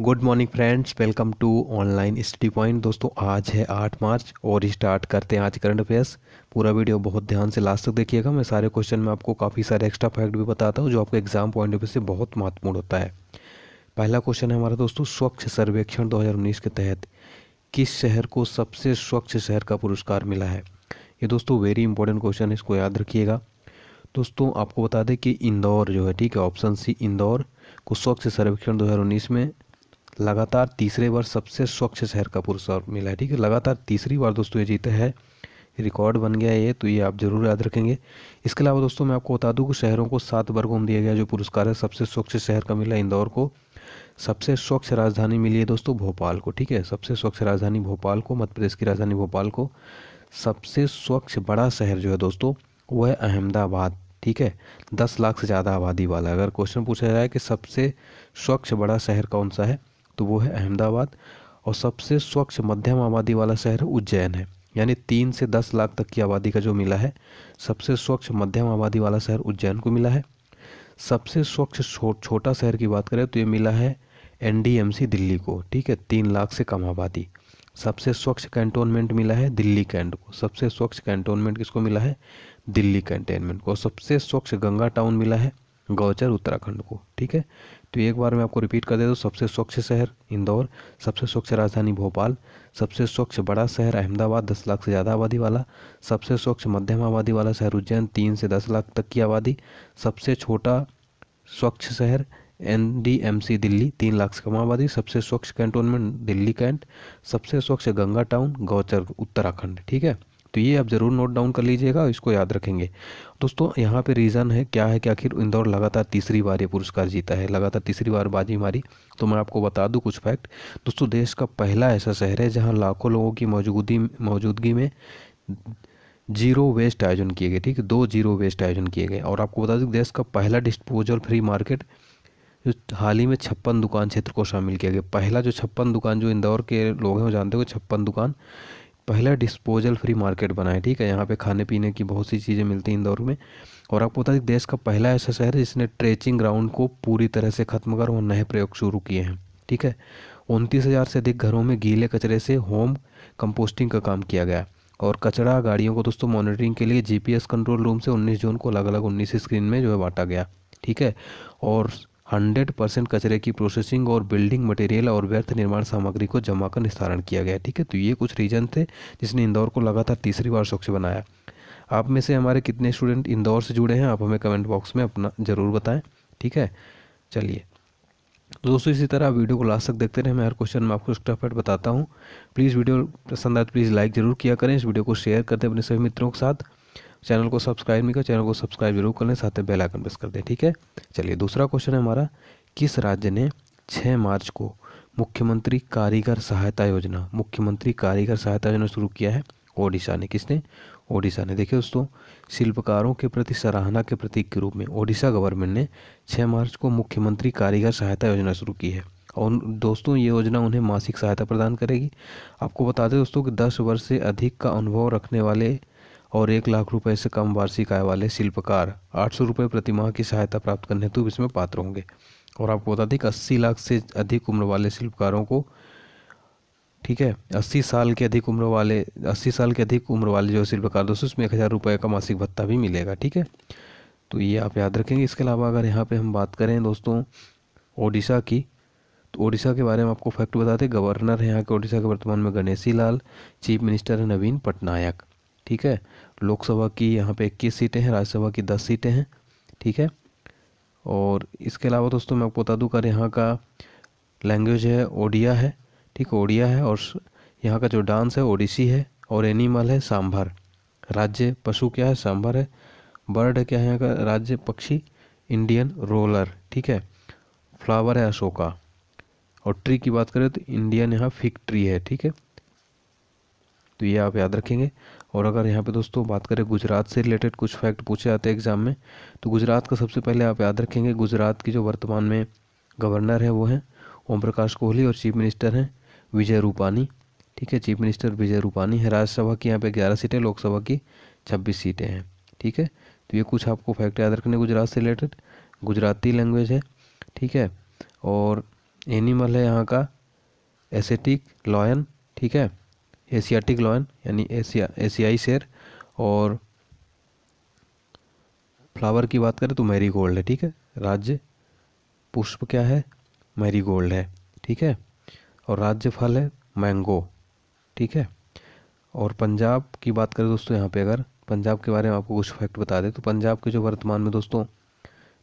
good morning friends welcome to online study point दोस्तों आज है आठ मार्च और स्टार्ट करते हैं आज करंट अफेयर्स पूरा वीडियो बहुत ध्यान से लास्ट तक देखिएगा मैं सारे क्वेश्चन में आपको काफ़ी सारे एक्स्ट्रा फैक्ट भी बताता हूँ जो आपके एग्जाम पॉइंट ऑफ व्यू से बहुत महत्वपूर्ण होता है पहला क्वेश्चन है हमारा दोस्तों स्वच्छ सर्वेक्षण दो के तहत किस शहर को सबसे स्वच्छ शहर का पुरस्कार मिला है ये दोस्तों वेरी इंपॉर्टेंट क्वेश्चन है इसको याद रखिएगा दोस्तों आपको बता दें कि इंदौर जो है ठीक है ऑप्शन सी इंदौर को स्वच्छ सर्वेक्षण 2019 में लगातार तीसरे बार सबसे स्वच्छ शहर का पुरस्कार मिला है ठीक है लगातार तीसरी बार दोस्तों ये जीता है रिकॉर्ड बन गया ये तो ये आप ज़रूर याद रखेंगे इसके अलावा दोस्तों मैं आपको बता दूं कि शहरों को सात वर्गों में दिया गया जो पुरस्कार है सबसे स्वच्छ शहर का मिला इंदौर को सबसे स्वच्छ राजधानी मिली है दोस्तों भोपाल को ठीक है सबसे स्वच्छ राजधानी भोपाल को मध्य प्रदेश की राजधानी भोपाल को सबसे स्वच्छ बड़ा शहर जो है दोस्तों वह अहमदाबाद ठीक है दस लाख से ज़्यादा आबादी वाला अगर क्वेश्चन पूछा जाए कि सबसे स्वच्छ बड़ा शहर कौन सा है तो वो है अहमदाबाद और सबसे स्वच्छ मध्यम आबादी वाला शहर उज्जैन है यानी तीन से दस लाख तक की आबादी का जो मिला है सबसे स्वच्छ मध्यम आबादी वाला शहर उज्जैन को मिला है सबसे स्वच्छ छो, छोटा शहर की बात करें तो ये मिला है एन दिल्ली को ठीक है तीन लाख से कम आबादी सबसे स्वच्छ कैंटोनमेंट मिला है दिल्ली कैंट को सबसे स्वच्छ कैंटोनमेंट किसको मिला है दिल्ली कैंटेनमेंट को सबसे स्वच्छ गंगा टाउन मिला है गौचर उत्तराखंड को ठीक है तो एक बार मैं आपको रिपीट कर दे दूँ सबसे स्वच्छ शहर इंदौर सबसे स्वच्छ राजधानी भोपाल सबसे स्वच्छ बड़ा शहर अहमदाबाद दस लाख से ज़्यादा आबादी वाला सबसे स्वच्छ मध्यम आबादी वाला शहर उज्जैन तीन से दस लाख तक की आबादी सबसे छोटा स्वच्छ शहर N D M C Delhi तीन लाख से कम आबादी सबसे स्वच्छ कैंटोनमेंट दिल्ली कैंट सबसे स्वच्छ गंगा टाउन गौचर उत्तराखंड ठीक है तो ये आप ज़रूर नोट डाउन कर लीजिएगा इसको याद रखेंगे दोस्तों यहाँ पे रीज़न है क्या है कि आखिर इंदौर लगातार तीसरी बार ये पुरस्कार जीता है लगातार तीसरी बार बाजी मारी तो मैं आपको बता दूँ कुछ फैक्ट दोस्तों देश का पहला ऐसा शहर है जहाँ लाखों लोगों की मौजूदगी मौजूदगी में जीरो वेस्ट आयोजन किए गए ठीक है दो जीरो वेस्ट आयोजन किए गए और आपको बता दें देश का पहला डिस्पोजल फ्री मार्केट जो हाल ही में छप्पन दुकान क्षेत्र को शामिल किया गया पहला जो छप्पन दुकान जो इंदौर के लोग हैं वो जानते हो छप्पन दुकान पहला डिस्पोजल फ्री मार्केट बना है ठीक है यहाँ पे खाने पीने की बहुत सी चीज़ें मिलती हैं इंदौर में और आपको बता दें देश का पहला ऐसा शहर जिसने ट्रेचिंग ग्राउंड को पूरी तरह से ख़त्म कर और नए प्रयोग शुरू किए हैं ठीक है उनतीस हज़ार से अधिक घरों में गीले कचरे से होम कंपोस्टिंग का काम किया गया और कचरा गाड़ियों को दोस्तों मॉनिटरिंग के लिए जीपीएस कंट्रोल रूम से 19 जून को अलग अलग 19 स्क्रीन में जो है बांटा गया ठीक है और हंड्रेड परसेंट कचरे की प्रोसेसिंग और बिल्डिंग मटेरियल और व्यर्थ निर्माण सामग्री को जमा कर निस्तारण किया गया ठीक है तो ये कुछ रीजन थे जिसने इंदौर को लगातार तीसरी बार स्वच्छ बनाया आप में से हमारे कितने स्टूडेंट इंदौर से जुड़े हैं आप हमें कमेंट बॉक्स में अपना ज़रूर बताएं ठीक है चलिए दोस्तों इसी तरह आप वीडियो को लास्ट तक देखते रहे मैं हर क्वेश्चन में आपको स्टफेट बताता हूँ प्लीज़ वीडियो पसंद आए तो प्लीज़ लाइक ज़रूर किया करें इस वीडियो को शेयर करते अपने सभी मित्रों के साथ चैनल को सब्सक्राइब नहीं कर चैनल को सब्सक्राइब जरूर कर लें साथ में बेलाइकन प्रेस कर दें ठीक है चलिए दूसरा क्वेश्चन है हमारा किस राज्य ने छः मार्च को मुख्यमंत्री कारीगर सहायता योजना मुख्यमंत्री कारीगर सहायता योजना शुरू किया है ओडिशा ने किसने ओडिशा ने देखिए दोस्तों शिल्पकारों के प्रति सराहना के प्रतीक के रूप में ओडिशा गवर्नमेंट ने 6 मार्च को मुख्यमंत्री कारीगर सहायता योजना शुरू की है और दोस्तों ये योजना उन्हें मासिक सहायता प्रदान करेगी आपको बता दें दोस्तों कि दस वर्ष से अधिक का अनुभव रखने वाले और एक लाख रुपए से कम वार्षिक आय वाले शिल्पकार आठ सौ रुपये प्रतिमाह की सहायता प्राप्त करने हेतु इसमें पात्र होंगे और आपको बता दें कि अस्सी लाख से अधिक उम्र वाले शिल्पकारों को ठीक है अस्सी साल के अधिक उम्र वाले अस्सी साल के अधिक उम्र वाले जो शिल्पकार दोस्तों उसमें एक हज़ार रुपये का मासिक भत्ता भी मिलेगा ठीक है तो ये आप याद रखेंगे इसके अलावा अगर यहाँ पे हम बात करें दोस्तों ओडिशा की तो ओडिशा के बारे में आपको फैक्ट बताते गवर्नर हैं यहाँ के ओडिशा के वर्तमान में गणेशी लाल चीफ मिनिस्टर हैं नवीन पटनायक ठीक है लोकसभा की यहाँ पे इक्कीस सीटें हैं राज्यसभा की दस सीटें हैं ठीक है और इसके अलावा दोस्तों मैं आपको बता दूँ कर यहाँ का लैंग्वेज है ओडिया है ठीक ओडिया है और यहाँ का जो डांस है ओडिसी है और एनिमल है सांभर राज्य पशु क्या है सांभर है बर्ड है क्या है यहाँ का राज्य पक्षी इंडियन रोलर ठीक है फ्लावर है अशोका और ट्री की बात करें तो इंडियन यहाँ फिक ट्री है ठीक है तो ये आप याद रखेंगे और अगर यहाँ पे दोस्तों बात करें गुजरात से रिलेटेड कुछ फैक्ट पूछे जाते हैं एग्ज़ाम में तो गुजरात का सबसे पहले आप याद रखेंगे गुजरात की जो वर्तमान में गवर्नर है वो हैं ओम प्रकाश कोहली और चीफ मिनिस्टर हैं विजय रूपानी ठीक है चीफ मिनिस्टर विजय रूपानी है राज्यसभा की यहाँ पे ग्यारह सीटें लोकसभा की छब्बीस सीटें हैं ठीक है तो ये कुछ आपको फैक्ट याद रखने गुजरात से रिलेटेड गुजराती लैंग्वेज है ठीक है और एनिमल है यहाँ का एसेटिक लॉयन ठीक है एशियाटिक लॉयन यानी एशिया एशियाई शेर और फ्लावर की बात करें तो मैरी गोल्ड है ठीक है राज्य पुष्प क्या है मैरी गोल्ड है ठीक है और राज्य फल है मैंगो ठीक है और पंजाब की बात करें दोस्तों यहाँ पे अगर पंजाब के बारे में आपको कुछ फैक्ट बता दें तो पंजाब के जो वर्तमान में दोस्तों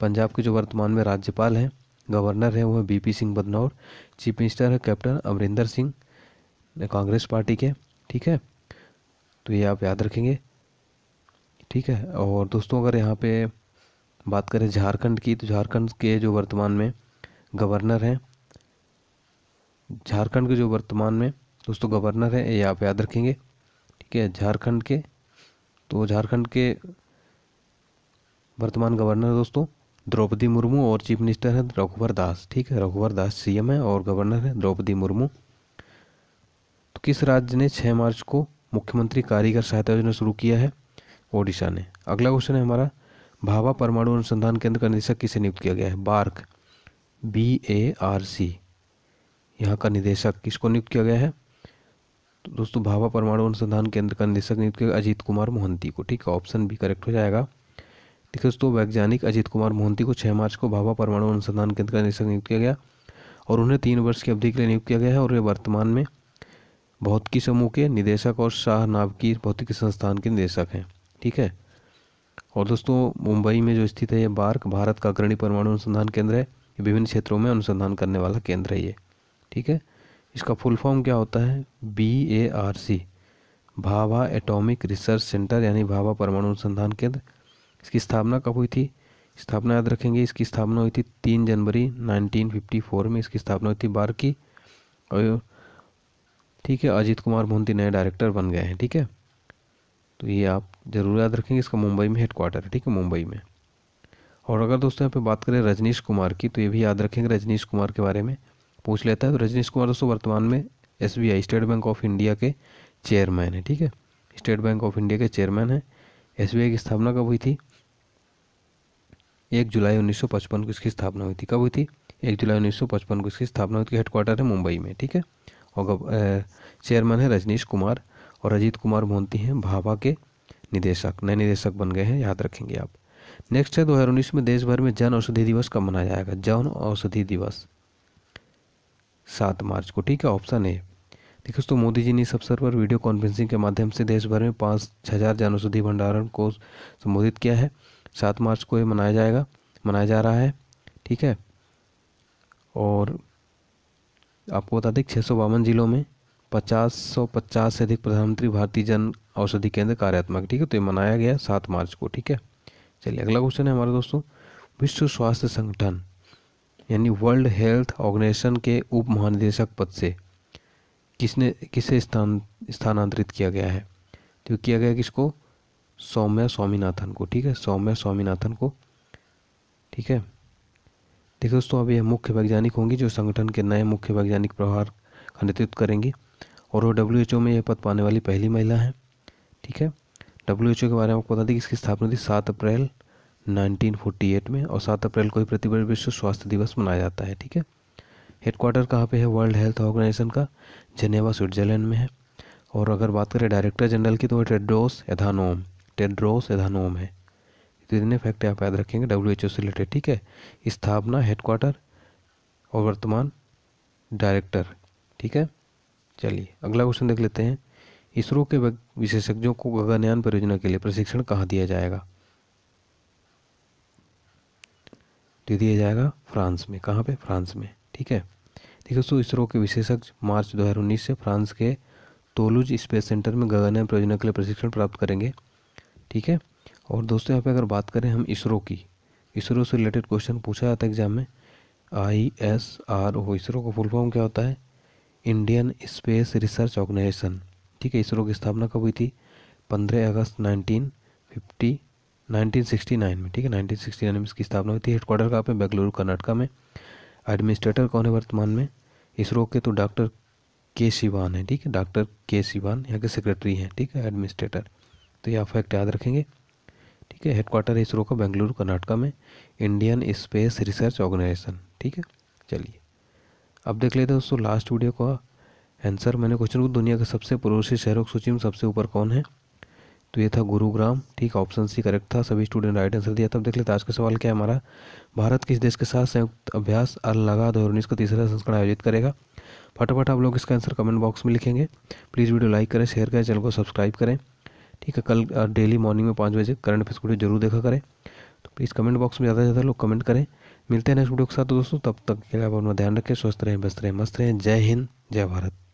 पंजाब के जो वर्तमान में राज्यपाल हैं गवर्नर हैं वो है B P Singh Badnore chief minister है कैप्टन अमरिंदर सिंह कांग्रेस पार्टी के ठीक है तो ये आप याद रखेंगे ठीक है और दोस्तों अगर यहाँ पे बात करें झारखंड की तो झारखंड के जो वर्तमान में गवर्नर हैं झारखंड के जो वर्तमान में दोस्तों गवर्नर हैं ये आप याद रखेंगे ठीक है झारखंड के तो झारखंड के वर्तमान गवर्नर दोस्तों द्रौपदी मुर्मू और चीफ मिनिस्टर हैं रघुवर दास ठीक है रघुवर दास सीएम है और गवर्नर है द्रौपदी मुर्मू तो किस राज्य ने छः मार्च को मुख्यमंत्री कारीगर सहायता योजना शुरू किया है ओडिशा ने अगला क्वेश्चन है हमारा भाभा परमाणु अनुसंधान केंद्र का निदेशक किसे नियुक्त किया गया है BARC B A R C यहाँ का निदेशक किसको नियुक्त किया गया है तो दोस्तों भाभा परमाणु अनुसंधान केंद्र का निदेशक नियुक्त किया अजीत कुमार मोहंती को ठीक है ऑप्शन बी करेक्ट हो जाएगा ठीक है दोस्तों वैज्ञानिक अजीत कुमार मोहंती को छः मार्च को भाभा परमाणु अनुसंधान केंद्र का निदेशक नियुक्त किया गया और उन्हें तीन वर्ष की अवधि के लिए नियुक्त किया गया है और वे वर्तमान में भौतिकी समूह के निदेशक और शाह की भौतिकी संस्थान के निदेशक हैं ठीक है और दोस्तों मुंबई में जो स्थित है ये बार्क भारत का अग्रणी परमाणु अनुसंधान केंद्र है विभिन्न क्षेत्रों में अनुसंधान करने वाला केंद्र है ये ठीक है इसका फुल फॉर्म क्या होता है B A R C Bhabha atomic research centre यानी भाभा परमाणु अनुसंधान केंद्र इसकी स्थापना कब हुई थी स्थापना याद रखेंगे इसकी स्थापना हुई थी तीन जनवरी 1954 में इसकी स्थापना हुई थी बार की और ठीक है अजीत कुमार मोहंती नए डायरेक्टर बन गए हैं ठीक है तो ये आप ज़रूर याद रखेंगे इसका मुंबई में हेडक्वार्टर है ठीक है मुंबई में और अगर दोस्तों यहाँ पे बात करें रजनीश कुमार की तो ये भी याद रखेंगे रजनीश कुमार के बारे में पूछ लेता है तो रजनीश कुमार दोस्तों वर्तमान में S State Bank of India के चेयरमैन है ठीक है स्टेट बैंक ऑफ इंडिया के चेयरमैन है एस की स्थापना कब हुई थी एक जुलाई 1955 को इसकी स्थापना हुई थी कब हुई थी एक जुलाई 1955 को इसकी स्थापना हुई थी हेडक्वार्टर है मुंबई में ठीक है और चेयरमैन है रजनीश कुमार और अजीत कुमार मोहंती हैं भाभा के निदेशक नए निदेशक बन गए हैं याद रखेंगे आप नेक्स्ट है दो हज़ार उन्नीस में देश भर में जन औषधि दिवस कब मनाया जाएगा जन औषधि दिवस सात मार्च को ठीक है ऑप्शन ए देखिए दोस्तों मोदी जी ने इस अवसर पर वीडियो कॉन्फ्रेंसिंग के माध्यम से देश भर में पाँच हज़ार जन औषधि भंडारण को संबोधित किया है सात मार्च को ये मनाया जाएगा मनाया जा रहा है ठीक है और आपको बता दें छः सौ बावन जिलों में पचास सौ पचास से अधिक प्रधानमंत्री भारतीय जन औषधि केंद्र कार्यात्मक ठीक है तो ये मनाया गया सात मार्च को ठीक है चलिए अगला क्वेश्चन है हमारे दोस्तों विश्व स्वास्थ्य संगठन यानी वर्ल्ड हेल्थ ऑर्गेनाइजेशन के उप महानिदेशक पद से किसने किसे स्थान स्थानांतरित किया गया है तो किया गया किसको सौम्या स्वामीनाथन को ठीक है सौम्या स्वामीनाथन को ठीक है देखिए दोस्तों अब यह मुख्य वैज्ञानिक होंगी जो संगठन के नए मुख्य वैज्ञानिक प्रभार का नेतृत्व करेंगी और वो डब्ल्यू एच ओ में यह पद पाने वाली पहली महिला हैं ठीक है डब्ल्यू एच ओ के बारे में आपको बता दें कि इसकी स्थापना थी सात अप्रैल 1948 में और सात अप्रैल को ही प्रतिबंध विश्व स्वास्थ्य दिवस मनाया जाता है ठीक है हेडक्वार्टर कहाँ पे है वर्ल्ड हेल्थ ऑर्गेनाइजेशन का जनेवा स्विट्जरलैंड में है और अगर बात करें डायरेक्टर जनरल की तो वो टेड्रोस एधानोम टेड्रोस एधानोम है तो इतने फैक्ट आप याद रखेंगे डब्ल्यू एच ओ से रिलेटेड ठीक है स्थापना हेडक्वार्टर और वर्तमान डायरेक्टर ठीक है चलिए अगला क्वेश्चन देख लेते हैं इसरो के विशेषज्ञों को गगनयान परियोजना के लिए प्रशिक्षण कहाँ दिया जाएगा तो दिया जाएगा फ्रांस में कहाँ पे फ्रांस में ठीक है देखिए सो इसरो के विशेषज्ञ मार्च 2019 से फ्रांस के तोलुज स्पेस सेंटर में गगनयान परियोजना के लिए प्रशिक्षण प्राप्त करेंगे ठीक है और दोस्तों यहाँ पे अगर बात करें हम इसरो की इसरो से रिलेटेड क्वेश्चन पूछा जाता है एग्जाम में I S R O ISRO का फुल फॉर्म क्या होता है इंडियन स्पेस रिसर्च ऑर्गेनाइजेशन ठीक है इसरो की स्थापना कब हुई थी पंद्रह अगस्त nineteen fifty nineteen sixty nine में ठीक है नाइनटीन सिक्सटी नाइन में इसकी स्थापना हुई थी हेडक्वार्टर कहाँ पे बेंगलुरु कर्नाटका में एडमिनिस्ट्रेटर कौन है वर्तमान में इसरो के तो डॉक्टर के शिवान है ठीक है डॉक्टर के शिवान यहाँ के सेक्रेटरी हैं ठीक है एडमिनिस्ट्रेटर तो ये आप फैक्ट याद रखेंगे ठीक है हेडक्वार्टर है इसरो का बेंगलुरु कर्नाटका में इंडियन स्पेस रिसर्च ऑर्गेनाइजेशन ठीक है चलिए अब देख लेते हैं दोस्तों लास्ट वीडियो का आंसर मैंने क्वेश्चन को दुनिया के सबसे पड़ोसी शहरों की सूची में सबसे ऊपर कौन है तो ये था गुरुग्राम ठीक ऑप्शन सी करेक्ट था सभी स्टूडेंट राइट आंसर दिया तब देख लेते आज का सवाल क्या है हमारा भारत किस देश के साथ संयुक्त अभ्यास अल लगा दो का तीसरा संस्करण आयोजित करेगा फटाफट आप लोग इसका आंसर कमेंट बॉक्स में लिखेंगे प्लीज़ वीडियो लाइक करें शेयर करें चैनल को सब्सक्राइब करें ठीक है कल डेली मॉर्निंग में पाँच बजे करंट अफेयर्स वीडियो जरूर देखा करें तो प्लीज़ कमेंट बॉक्स में ज़्यादा से ज़्यादा लोग कमेंट करें मिलते हैं नेक्स्ट वीडियो के साथ तो दोस्तों तब तक के लिए आप अपना ध्यान रखें स्वस्थ रहें व्यस्त रहें मस्त रहें जय हिंद जय भारत